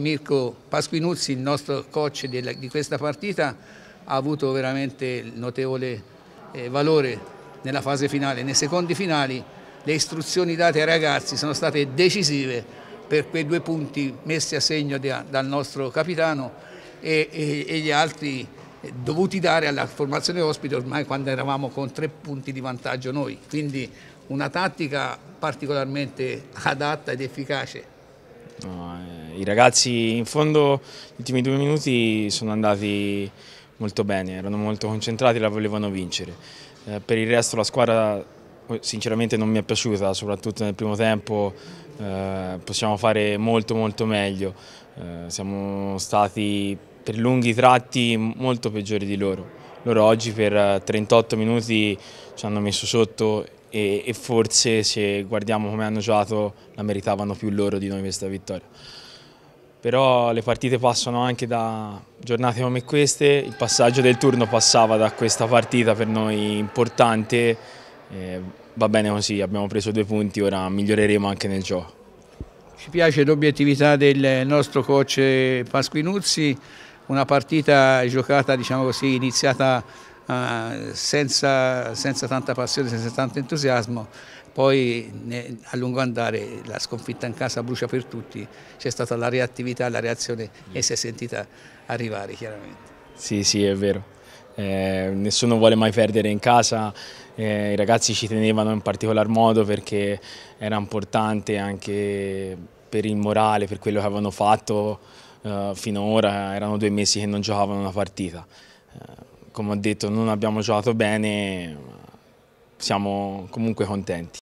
Mirko Pasquinuzzi, il nostro coach della, di questa partita, ha avuto veramente notevole eh, valore nella fase finale. Nei secondi finali le istruzioni date ai ragazzi sono state decisive per quei due punti messi a segno di, dal nostro capitano e, e, e gli altri eh, dovuti dare alla formazione ospite ormai quando eravamo con tre punti di vantaggio noi. Quindi una tattica particolarmente adatta ed efficace. No, eh i ragazzi in fondo gli ultimi due minuti sono andati molto bene, erano molto concentrati e la volevano vincere. Eh, per il resto la squadra sinceramente non mi è piaciuta, soprattutto nel primo tempo eh, possiamo fare molto molto meglio, eh, siamo stati per lunghi tratti molto peggiori di loro. Loro oggi per 38 minuti ci hanno messo sotto e, e forse se guardiamo come hanno giocato la meritavano più loro di noi questa vittoria però le partite passano anche da giornate come queste, il passaggio del turno passava da questa partita per noi importante, eh, va bene così, abbiamo preso due punti, ora miglioreremo anche nel gioco. Ci piace l'obiettività del nostro coach Pasquinuzzi, una partita giocata, diciamo così, iniziata eh, senza, senza tanta passione, senza tanto entusiasmo, poi a lungo andare la sconfitta in casa brucia per tutti, c'è stata la reattività, la reazione mm. e si è sentita arrivare chiaramente. Sì, sì, è vero. Eh, nessuno vuole mai perdere in casa, eh, i ragazzi ci tenevano in particolar modo perché era importante anche per il morale, per quello che avevano fatto eh, finora, erano due mesi che non giocavano una partita. Eh, come ho detto non abbiamo giocato bene, siamo comunque contenti.